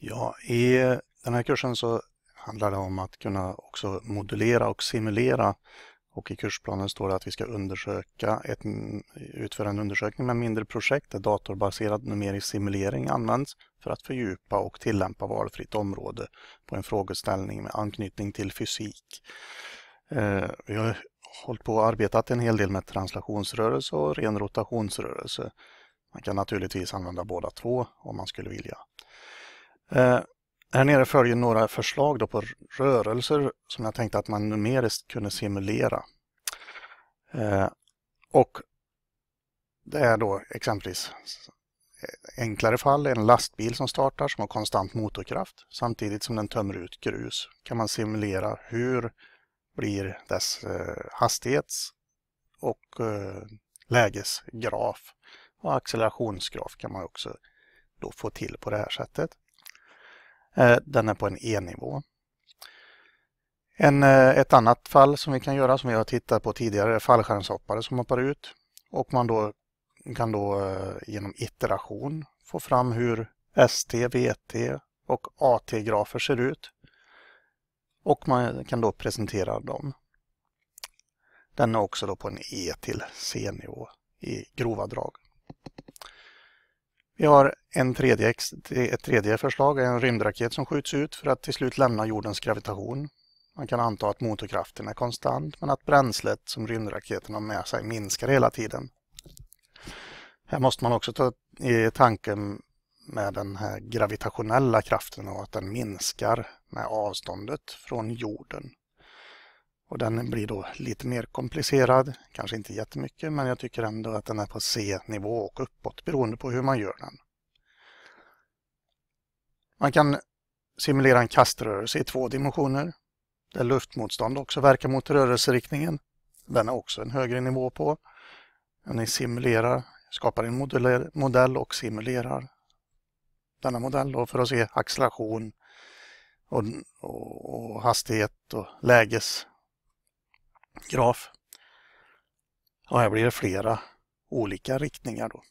Ja, i den här kursen så handlar det om att kunna också modulera och simulera. Och i kursplanen står det att vi ska undersöka ett, utföra en undersökning med mindre projekt där datorbaserad numerisk simulering används för att fördjupa och tillämpa valfritt område på en frågeställning med anknytning till fysik. Eh, vi har hållit på och arbetat en hel del med translationsrörelse och ren rotationsrörelse. Man kan naturligtvis använda båda två om man skulle vilja. Eh, här nere följer några förslag då på rörelser som jag tänkte att man numeriskt kunde simulera. Eh, och det är då exempelvis enklare fall en lastbil som startar som har konstant motorkraft samtidigt som den tömmer ut grus. kan man simulera hur blir dess eh, hastighets och lägesgraf och accelerationsgraf kan man också då få till på det här sättet. Eh, den är på en E-nivå. En, eh, ett annat fall som vi kan göra som vi har tittat på tidigare är fallskärmshoppare som hoppar ut. Och man då kan då eh, genom iteration få fram hur ST, VT och AT-grafer ser ut. Och man kan då presentera dem. Den är också då på en E till C-nivå i grova drag. Vi har en tredje, ett tredje förslag, en rymdraket som skjuts ut för att till slut lämna jordens gravitation. Man kan anta att motorkraften är konstant men att bränslet som rymdraketen har med sig minskar hela tiden. Här måste man också ta i tanken med den här gravitationella kraften och att den minskar med avståndet från jorden. Och den blir då lite mer komplicerad, kanske inte jättemycket, men jag tycker ändå att den är på C-nivå och uppåt beroende på hur man gör den. Man kan simulera en kaströrelse i två dimensioner, där luftmotstånd också verkar mot rörelseriktningen. Den är också en högre nivå på. Ni simulerar, skapar en modell och simulerar denna modell för att se acceleration och, och, och hastighet och läges graf. Och här blir det flera olika riktningar då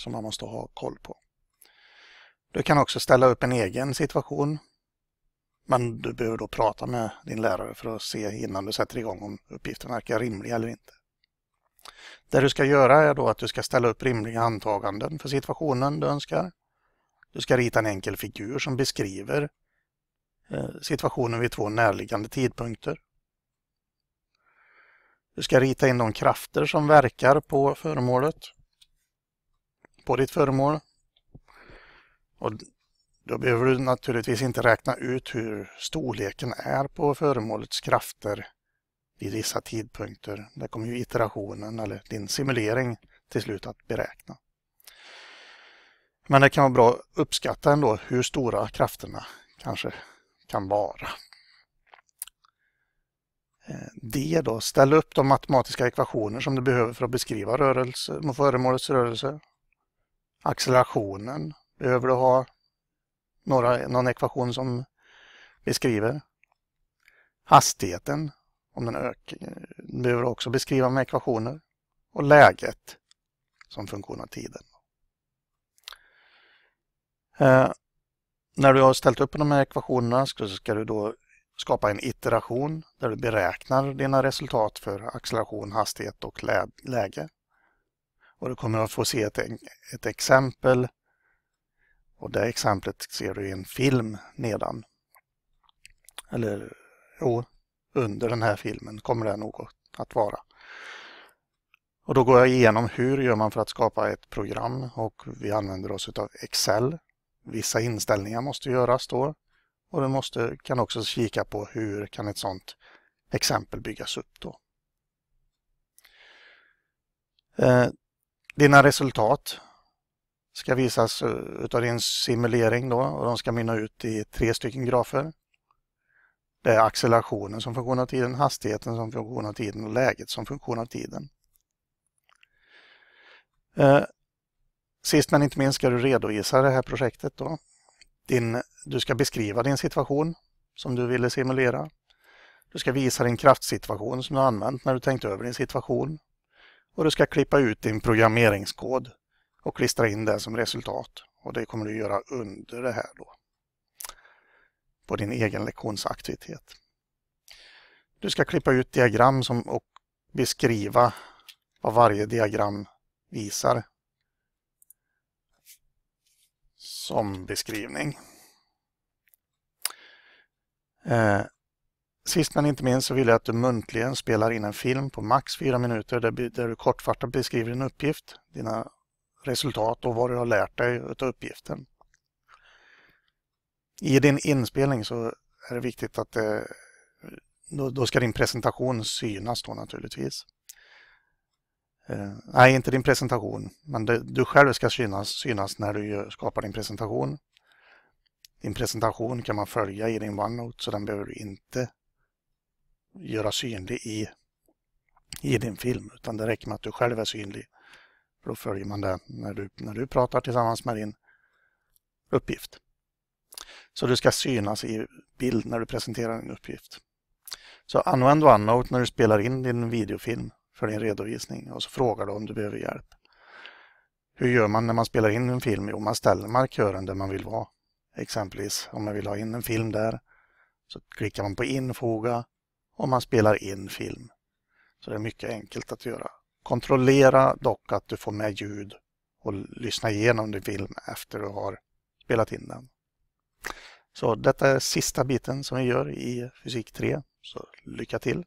som man måste ha koll på. Du kan också ställa upp en egen situation. Men du behöver då prata med din lärare för att se innan du sätter igång om uppgiften verkar rimlig eller inte. Det du ska göra är då att du ska ställa upp rimliga antaganden för situationen du önskar. Du ska rita en enkel figur som beskriver eh, situationen vid två närliggande tidpunkter. Du ska rita in de krafter som verkar på föremålet. På ditt föremål. Och då behöver du naturligtvis inte räkna ut hur storleken är på föremålets krafter vid vissa tidpunkter. Det kommer ju iterationen eller din simulering till slut att beräkna. Men det kan vara bra att uppskatta ändå hur stora krafterna kanske kan vara. D då, ställ upp de matematiska ekvationer som du behöver för att beskriva rörelse, föremålets rörelse. Accelerationen behöver du ha några, någon ekvation som beskriver. Hastigheten, om den ökar, behöver du också beskriva med ekvationer. Och läget som funktion av tiden. Eh, när du har ställt upp de här ekvationerna så ska du då skapa en iteration där du beräknar dina resultat för acceleration, hastighet och läge. Och du kommer att få se ett, ett exempel och det exemplet ser du i en film nedan. Eller jo, under den här filmen kommer det nog att vara. Och då går jag igenom hur gör man för att skapa ett program och vi använder oss av Excel. Vissa inställningar måste göras då och du måste, kan också kika på hur kan ett sådant exempel byggas upp då. Eh, dina resultat ska visas eh, av din simulering då och de ska mynna ut i tre stycken grafer. Det är accelerationen som funktion av tiden, hastigheten som funktion av tiden och läget som funktion av tiden. Eh, sist men inte minst ska du redovisa det här projektet då din, du ska beskriva din situation som du ville simulera. Du ska visa din kraftsituation som du använt när du tänkt över din situation. Och du ska klippa ut din programmeringskod och klistra in den som resultat. Och det kommer du göra under det här då. På din egen lektionsaktivitet. Du ska klippa ut diagram som, och beskriva vad varje diagram visar som beskrivning. Eh, sist men inte minst så vill jag att du muntligen spelar in en film på max fyra minuter där, där du kortfattat beskriver din uppgift, dina resultat och vad du har lärt dig av uppgiften. I din inspelning så är det viktigt att det, eh, då, då ska din presentation synas då naturligtvis. Eh, nej, inte din presentation, men du, du själv ska synas, synas, när du skapar din presentation. Din presentation kan man följa i din OneNote, så den behöver du inte göra synlig i, i din film, utan det räcker med att du själv är synlig. För då följer man det när du, när du pratar tillsammans med din uppgift. Så du ska synas i bild när du presenterar din uppgift. Så använd OneNote när du spelar in din videofilm för din redovisning och så frågar du om du behöver hjälp. Hur gör man när man spelar in en film? Jo, man ställer markören där man vill vara. Exempelvis om man vill ha in en film där så klickar man på infoga och man spelar in film. Så det är mycket enkelt att göra. Kontrollera dock att du får med ljud och lyssna igenom din film efter du har spelat in den. Så detta är sista biten som vi gör i fysik 3. Så lycka till!